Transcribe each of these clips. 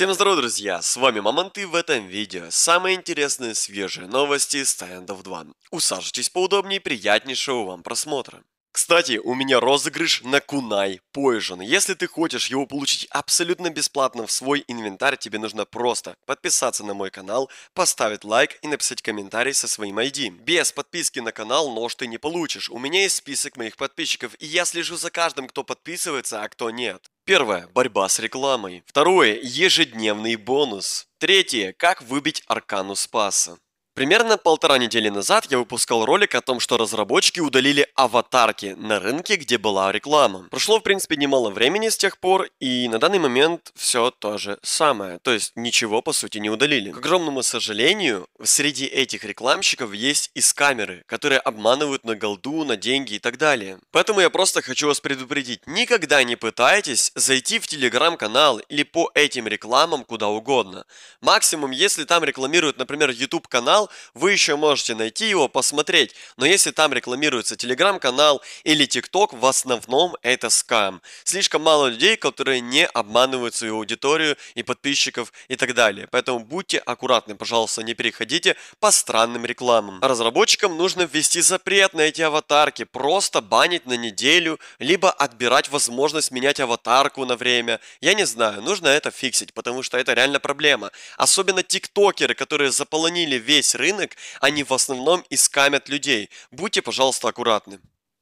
Всем здорова, друзья! С вами Мамонт и в этом видео самые интересные свежие новости of 2. Усаживайтесь поудобнее, приятнейшего вам просмотра. Кстати, у меня розыгрыш на Кунай Poison. Если ты хочешь его получить абсолютно бесплатно в свой инвентарь, тебе нужно просто подписаться на мой канал, поставить лайк и написать комментарий со своим ID. Без подписки на канал нож ты не получишь. У меня есть список моих подписчиков, и я слежу за каждым, кто подписывается, а кто нет. Первое – борьба с рекламой. Второе – ежедневный бонус. Третье – как выбить аркану Спаса. Примерно полтора недели назад я выпускал ролик о том, что разработчики удалили аватарки на рынке, где была реклама. Прошло, в принципе, немало времени с тех пор, и на данный момент все то же самое. То есть ничего, по сути, не удалили. К огромному сожалению, среди этих рекламщиков есть и скамеры, которые обманывают на голду, на деньги и так далее. Поэтому я просто хочу вас предупредить, никогда не пытайтесь зайти в телеграм-канал или по этим рекламам куда угодно. Максимум, если там рекламируют, например, YouTube канал канал, вы еще можете найти его, посмотреть. Но если там рекламируется телеграм-канал или тикток, в основном это скам. Слишком мало людей, которые не обманывают свою аудиторию и подписчиков и так далее. Поэтому будьте аккуратны, пожалуйста, не переходите по странным рекламам. Разработчикам нужно ввести запрет на эти аватарки, просто банить на неделю, либо отбирать возможность менять аватарку на время. Я не знаю, нужно это фиксить, потому что это реально проблема. Особенно тиктокеры, которые заполонили весь весь рынок, они в основном искамят людей. Будьте, пожалуйста, аккуратны.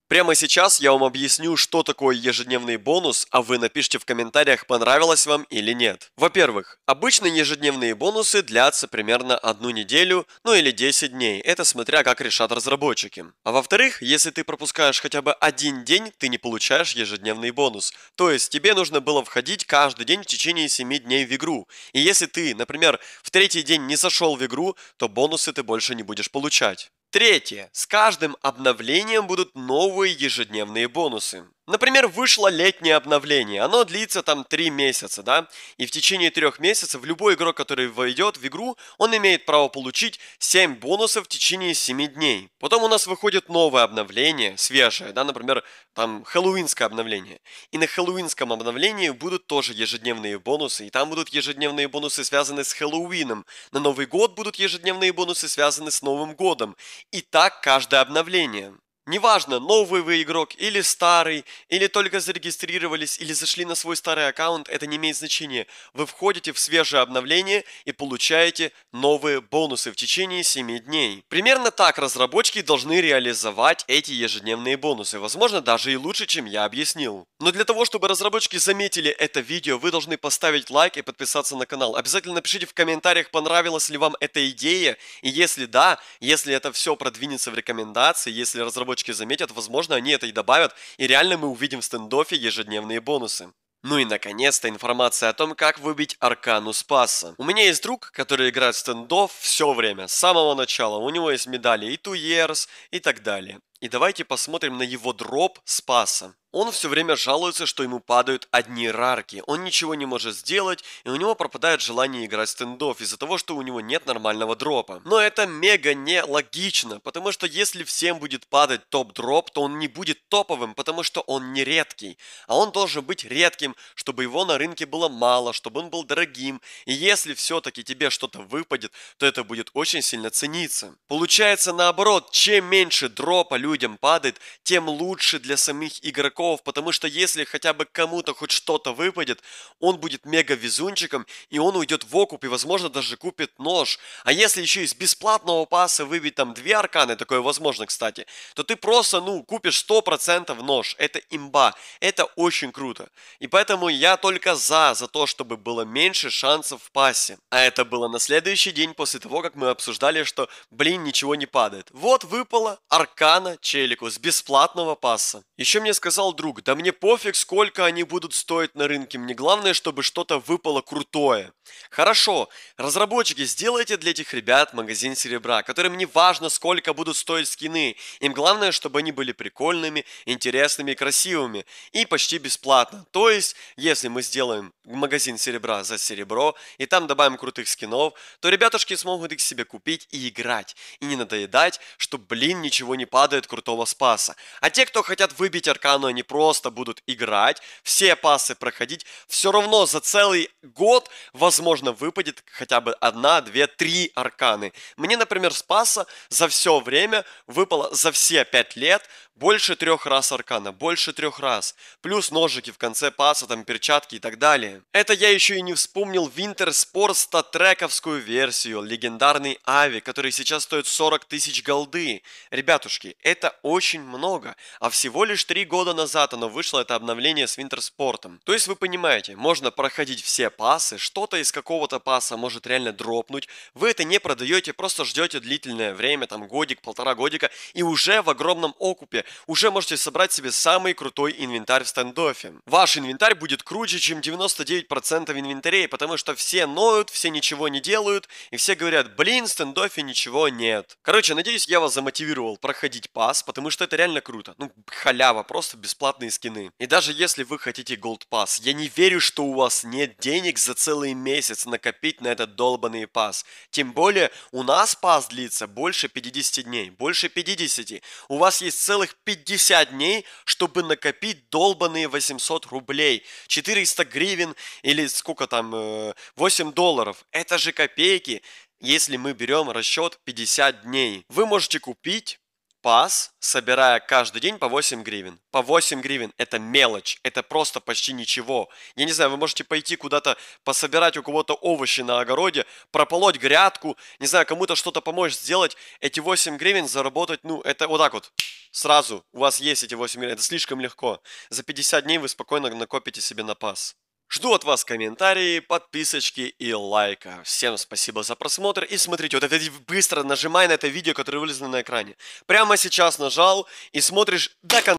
Прямо сейчас я вам объясню, что такое ежедневный бонус, а вы напишите в комментариях, понравилось вам или нет. Во-первых, обычно ежедневные бонусы длятся примерно одну неделю, ну или 10 дней, это смотря как решат разработчики. А во-вторых, если ты пропускаешь хотя бы один день, ты не получаешь ежедневный бонус. То есть тебе нужно было входить каждый день в течение 7 дней в игру. И если ты, например, в третий день не зашел в игру, то бонусы ты больше не будешь получать. Третье. С каждым обновлением будут новые ежедневные бонусы. Например, вышло летнее обновление, оно длится там 3 месяца, да, и в течение 3 месяцев любой игрок, который войдет в игру, он имеет право получить 7 бонусов в течение 7 дней. Потом у нас выходит новое обновление, свежее, да, например, там хэллоуинское обновление. И на хэллоуинском обновлении будут тоже ежедневные бонусы, и там будут ежедневные бонусы, связанные с Хэллоуином. На Новый год будут ежедневные бонусы, связанные с Новым годом. И так каждое обновление. Неважно, новый вы игрок или старый, или только зарегистрировались, или зашли на свой старый аккаунт, это не имеет значения. Вы входите в свежее обновление и получаете новые бонусы в течение 7 дней. Примерно так разработчики должны реализовать эти ежедневные бонусы. Возможно, даже и лучше, чем я объяснил. Но для того, чтобы разработчики заметили это видео, вы должны поставить лайк и подписаться на канал. Обязательно напишите в комментариях, понравилась ли вам эта идея. И если да, если это все продвинется в рекомендации, если разработчики разработчики заметят, возможно, они это и добавят, и реально мы увидим в стендофе ежедневные бонусы. Ну и наконец-то информация о том, как выбить Аркану Спаса. У меня есть друг, который играет в стендов все время, с самого начала. У него есть медали и years и так далее. И давайте посмотрим на его дроп Спаса. Он все время жалуется, что ему падают одни рарки, он ничего не может сделать, и у него пропадает желание играть стендов из-за того, что у него нет нормального дропа. Но это мега нелогично, потому что если всем будет падать топ-дроп, то он не будет топовым, потому что он не редкий. А он должен быть редким, чтобы его на рынке было мало, чтобы он был дорогим, и если все-таки тебе что-то выпадет, то это будет очень сильно цениться. Получается наоборот, чем меньше дропа людям падает, тем лучше для самих игроков игроков, потому что если хотя бы кому-то хоть что-то выпадет, он будет мега везунчиком, и он уйдет в окуп, и возможно даже купит нож. А если еще из бесплатного паса выбить там две арканы, такое возможно, кстати, то ты просто, ну, купишь 100% нож. Это имба. Это очень круто. И поэтому я только за, за то, чтобы было меньше шансов в пасе. А это было на следующий день после того, как мы обсуждали, что, блин, ничего не падает. Вот выпала аркана челику с бесплатного паса. Еще мне сказал сказал друг, да мне пофиг, сколько они будут стоить на рынке, мне главное, чтобы что-то выпало крутое. Хорошо, разработчики, сделайте для этих ребят магазин серебра, которым не важно, сколько будут стоить скины, им главное, чтобы они были прикольными, интересными и красивыми, и почти бесплатно. То есть, если мы сделаем магазин серебра за серебро, и там добавим крутых скинов, то ребятушки смогут их себе купить и играть, и не надоедать, что, блин, ничего не падает крутого спаса. А те, кто хотят выбить аркану они просто будут играть, все пасы проходить, все равно за целый год, возможно, выпадет хотя бы одна, две, три арканы. Мне, например, с паса за все время выпало, за все пять лет больше трех раз аркана, больше трех раз. Плюс ножики в конце паса, там перчатки и так далее. Это я еще и не вспомнил Winter Sport трековскую версию, легендарный Ави, который сейчас стоит 40 тысяч голды. Ребятушки, это очень много. А всего лишь три года назад оно вышло, это обновление с Winter Sport. То есть вы понимаете, можно проходить все пасы, что-то из какого-то паса может реально дропнуть. Вы это не продаете, просто ждете длительное время, там годик, полтора годика, и уже в огромном окупе уже можете собрать себе самый крутой инвентарь в стендофе. Ваш инвентарь будет круче, чем 99% инвентарей, потому что все ноют, все ничего не делают, и все говорят, блин, в стендофе ничего нет. Короче, надеюсь, я вас замотивировал проходить пас, потому что это реально круто. Ну, халява, просто бесплатные скины. И даже если вы хотите голд пас, я не верю, что у вас нет денег за целый месяц накопить на этот долбанный пас. Тем более, у нас пас длится больше 50 дней, больше 50. У вас есть целых 50 дней, чтобы накопить долбанные 800 рублей, 400 гривен или сколько там, 8 э, долларов. Это же копейки, если мы берем расчет 50 дней. Вы можете купить пас, собирая каждый день по 8 гривен. По 8 гривен это мелочь, это просто почти ничего. Я не знаю, вы можете пойти куда-то пособирать у кого-то овощи на огороде, прополоть грядку, не знаю, кому-то что-то помочь сделать. Эти 8 гривен заработать, ну, это вот так вот. Сразу у вас есть эти 8 гривен, это слишком легко. За 50 дней вы спокойно накопите себе на пас. Жду от вас комментарии, подписочки и лайка. Всем спасибо за просмотр. И смотрите, вот это быстро нажимай на это видео, которое вылезло на экране. Прямо сейчас нажал и смотришь до конца.